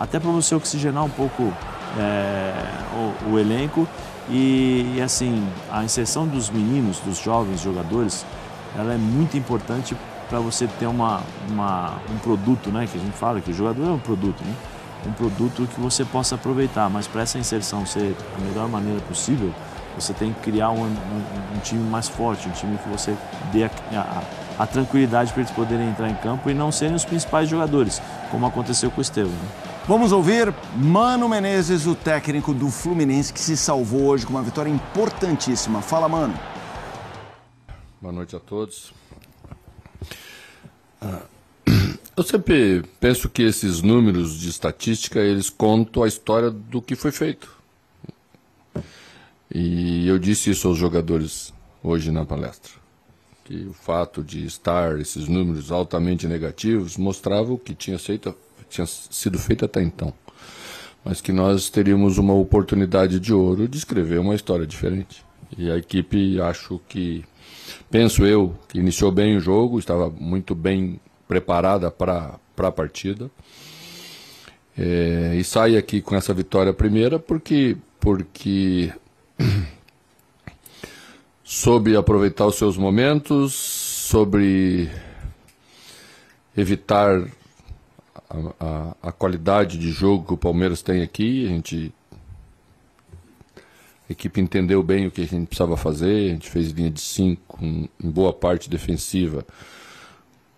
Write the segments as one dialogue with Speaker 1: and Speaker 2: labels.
Speaker 1: até para você oxigenar um pouco é, o, o, elenco. E, e, assim, a inserção dos meninos, dos jovens jogadores, ela é muito importante para você ter uma, uma, um produto, né? Que a gente fala que o jogador é um produto, né? Um produto que você possa aproveitar. Mas para essa inserção ser da melhor maneira possível, você tem que criar um, um, um, time mais forte, um time que você dê a, a, a tranquilidade para eles poderem entrar em campo e não serem os principais jogadores, como aconteceu com o Estevam. Né? Vamos ouvir Mano Menezes, o técnico do Fluminense, que se salvou hoje com uma vitória
Speaker 2: importantíssima. Fala, Mano. Boa noite a todos. Ah, eu sempre penso que esses números de estatística, eles contam a história do que foi feito. E eu disse isso aos jogadores hoje na palestra. Que o fato de estar esses números altamente negativos mostrava o que tinha feito, tinha sido feita até então. Mas que nós teríamos uma oportunidade de ouro de escrever uma história diferente. E a equipe, acho que, penso eu, que iniciou bem o jogo, estava muito bem preparada para a partida. É, e sai aqui com essa vitória primeira porque, porque soube aproveitar os seus momentos, sobre evitar a, a, qualidade de jogo que o Palmeiras tem aqui, a gente. A equipe entendeu bem o que a gente precisava fazer, a gente fez linha de 5 em boa parte defensiva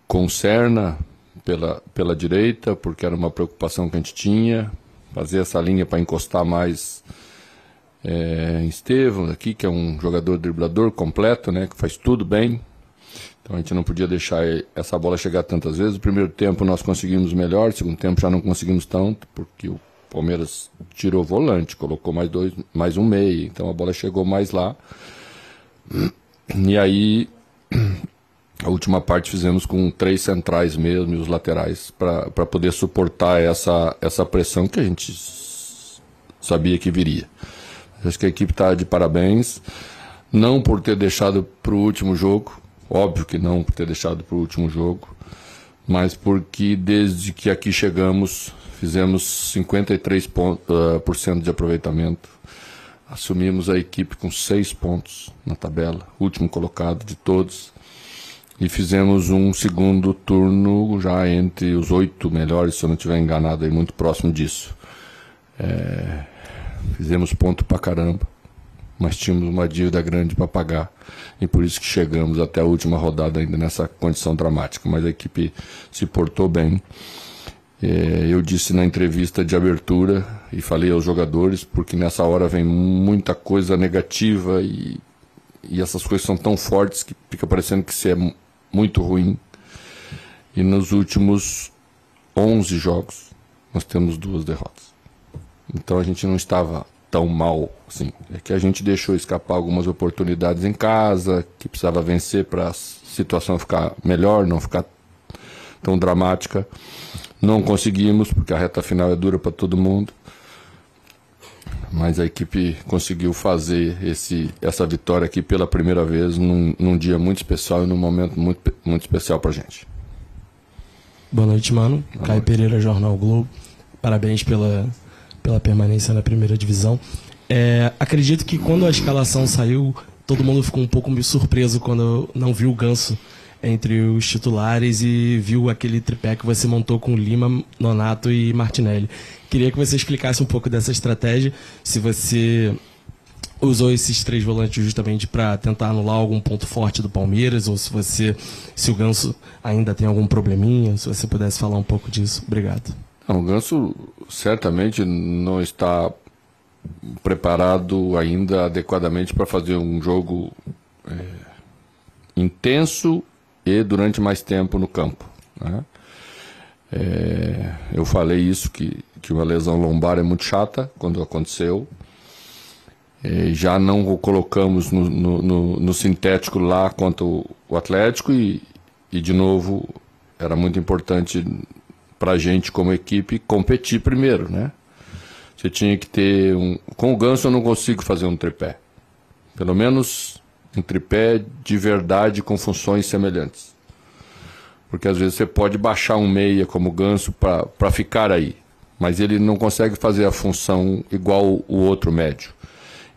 Speaker 2: com Serna pela, pela direita, porque era uma preocupação que a gente tinha, fazer essa linha para encostar mais é, em Estevam aqui, que é um jogador driblador completo, né, que faz tudo bem, então a gente não podia deixar essa bola chegar tantas vezes. O primeiro tempo nós conseguimos melhor, o segundo tempo já não conseguimos tanto, porque o Palmeiras tirou o volante, colocou mais dois, mais um meio, então a bola chegou mais lá. E aí a última parte fizemos com três centrais mesmo e os laterais para poder suportar essa, essa pressão que a gente sabia que viria. Acho que a equipe está de parabéns, não por ter deixado para o último jogo, Óbvio que não por ter deixado para o último jogo, mas porque desde que aqui chegamos, fizemos 53% ponto, uh, por cento de aproveitamento, assumimos a equipe com seis pontos na tabela, último colocado de todos, e fizemos um segundo turno já entre os oito melhores, se eu não estiver enganado, aí muito próximo disso. É, fizemos ponto para caramba, mas tínhamos uma dívida grande para pagar e por isso que chegamos até a última rodada ainda nessa condição dramática. Mas a equipe se portou bem. É, eu disse na entrevista de abertura e falei aos jogadores, porque nessa hora vem muita coisa negativa e, e essas coisas são tão fortes que fica parecendo que isso é muito ruim. E nos últimos 11 jogos, nós temos duas derrotas. Então a gente não estava tão mal. Assim, é que a gente deixou escapar algumas oportunidades em casa, que precisava vencer para a situação ficar melhor, não ficar tão dramática. Não conseguimos, porque a reta final é dura para todo mundo. Mas a equipe conseguiu fazer esse, essa vitória aqui pela primeira vez num, num dia muito especial e num momento muito, muito especial para a gente. Boa noite, mano. Boa Caio Pereira, Jornal Globo. Parabéns pela pela permanência na primeira divisão. É, acredito que quando a escalação saiu, todo mundo ficou um pouco meio surpreso quando não viu o Ganso entre os titulares e viu aquele tripé que você montou com Lima, Nonato e Martinelli. Queria que você explicasse um pouco dessa estratégia, se você usou esses três volantes justamente para tentar anular algum ponto forte do Palmeiras ou se você, se o Ganso ainda tem algum probleminha, se você pudesse falar um pouco disso. Obrigado. É, o Ganso certamente não está preparado ainda adequadamente para fazer um jogo é, intenso e durante mais tempo no campo. Né? É, eu falei isso, que, que uma lesão lombar é muito chata quando aconteceu. É, já não o colocamos no, no, no, no sintético lá quanto o Atlético e, e, de novo, era muito importante para a gente como equipe competir primeiro, né? Você tinha que ter um. Com o Ganso eu não consigo fazer um tripé. Pelo menos um tripé de verdade com funções semelhantes. Porque às vezes você pode baixar um meia como ganso para ficar aí, mas ele não consegue fazer a função igual o outro médio.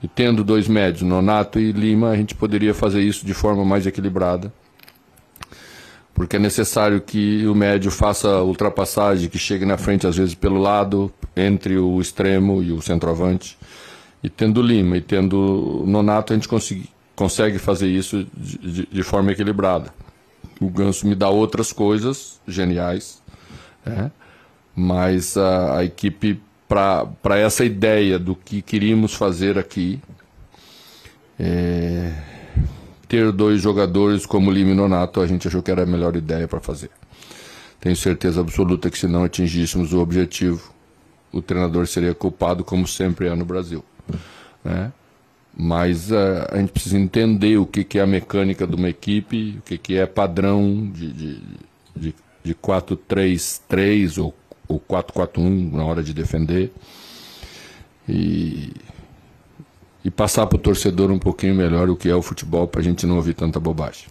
Speaker 2: E tendo dois médios, Nonato e Lima, a gente poderia fazer isso de forma mais equilibrada porque é necessário que o médio faça ultrapassagem, que chegue na frente, às vezes, pelo lado, entre o extremo e o centroavante. E tendo Lima e tendo Nonato, a gente consegue, fazer isso de, de forma equilibrada. O Ganso me dá outras coisas geniais, né? mas a, a equipe, para essa ideia do que queríamos fazer aqui, é ter dois jogadores como Lima e Nonato, a gente achou que era a melhor ideia para fazer. Tenho certeza absoluta que se não atingíssemos o objetivo, o treinador seria culpado, como sempre é no Brasil. Né? Mas a, eh, a gente precisa entender o que, que é a mecânica de uma equipe, o que, que é padrão de, de, de, de 4-3-3 ou, ou 4-4-1 na hora de defender. E e passar para o torcedor um pouquinho melhor o que é o futebol para a gente não ouvir tanta bobagem.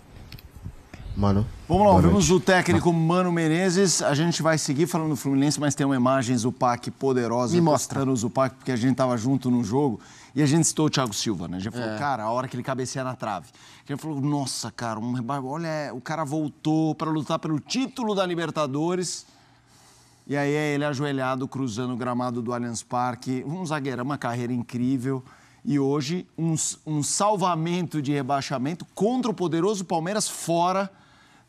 Speaker 1: Mano. Vamos lá, ouvimos o técnico Mano Menezes. A gente vai seguir falando do Fluminense, mas tem uma imagem Zupac poderosa Me mostrando o Zupac, porque a gente estava junto no jogo e a gente citou o Thiago Silva, né? A gente falou, é. cara, a hora que ele cabeceia na trave. A gente falou, nossa, cara, um... olha, o cara voltou para lutar pelo título da Libertadores. E aí é ele ajoelhado, cruzando o gramado do Allianz Parque. Um zagueiro, uma carreira incrível. E hoje, um, um salvamento de rebaixamento contra o poderoso Palmeiras fora.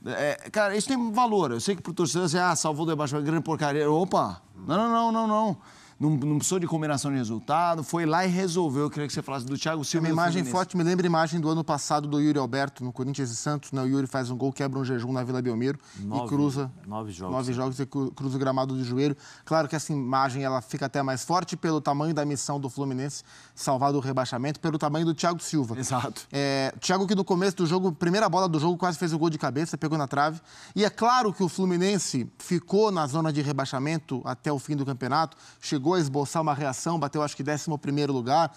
Speaker 1: É, cara, isso tem valor. Eu sei que pro torcedor você, assim, ah, salvou do rebaixamento, grande porcaria. Opa! Não, não, não, não, não não, não precisou de combinação de resultado, foi lá e resolveu. Eu queria que você falasse do Thiago Silva. É uma imagem forte, me lembra a imagem do ano passado do Yuri Alberto no Corinthians e Santos. Né? O Yuri faz um gol, quebra um jejum na Vila Belmiro nove, e cruza. Nove jogos. Nove né? jogos e cruza o gramado do joelho. Claro que essa imagem ela fica até mais forte pelo tamanho da missão do Fluminense salvar do rebaixamento, pelo tamanho do Thiago Silva. Exato. É, Thiago, que no começo do jogo, primeira bola do jogo, quase fez o gol de cabeça, pegou na trave. E é claro que o Fluminense ficou na zona de rebaixamento até o fim do campeonato, chegou chegou a esboçar uma reação, bateu acho que 11 lugar.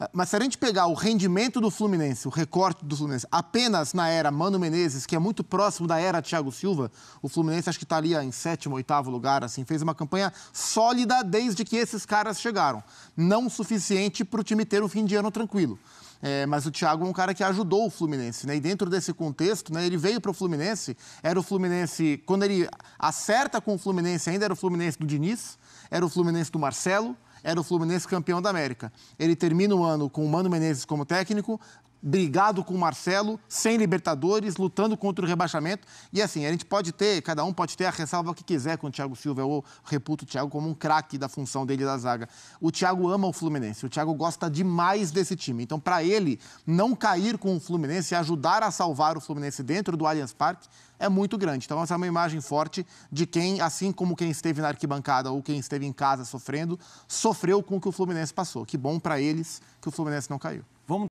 Speaker 1: Ah, mas se a gente pegar o rendimento do Fluminense, o recorte do Fluminense, apenas na era Mano Menezes, que é muito próximo da era Thiago Silva, o Fluminense acho que está ali em sétimo, oitavo lugar, assim, fez uma campanha sólida desde que esses caras chegaram. Não suficiente para o time ter um fim de ano tranquilo. É, mas o Thiago é um cara que ajudou o Fluminense, né? E dentro desse contexto, né, ele veio para o Fluminense, era o Fluminense, quando ele acerta com o Fluminense, ainda era o Fluminense do Diniz, era o Fluminense do Marcelo, era o Fluminense campeão da América. Ele termina o ano com o Mano Menezes como técnico, brigado com o Marcelo, sem Libertadores, lutando contra o rebaixamento. E assim, a gente pode ter, cada um pode ter a ressalva que quiser com o Thiago Silva. Eu reputo o Thiago como um craque da função dele da zaga. O Thiago ama o Fluminense, o Thiago gosta demais desse time. Então, para ele não cair com o Fluminense e ajudar a salvar o Fluminense dentro do Allianz Parque é muito grande. Então, essa é uma imagem forte de quem, assim como quem esteve na arquibancada ou quem esteve em casa sofrendo, sofreu com o que o Fluminense passou. Que bom para eles que o Fluminense não caiu.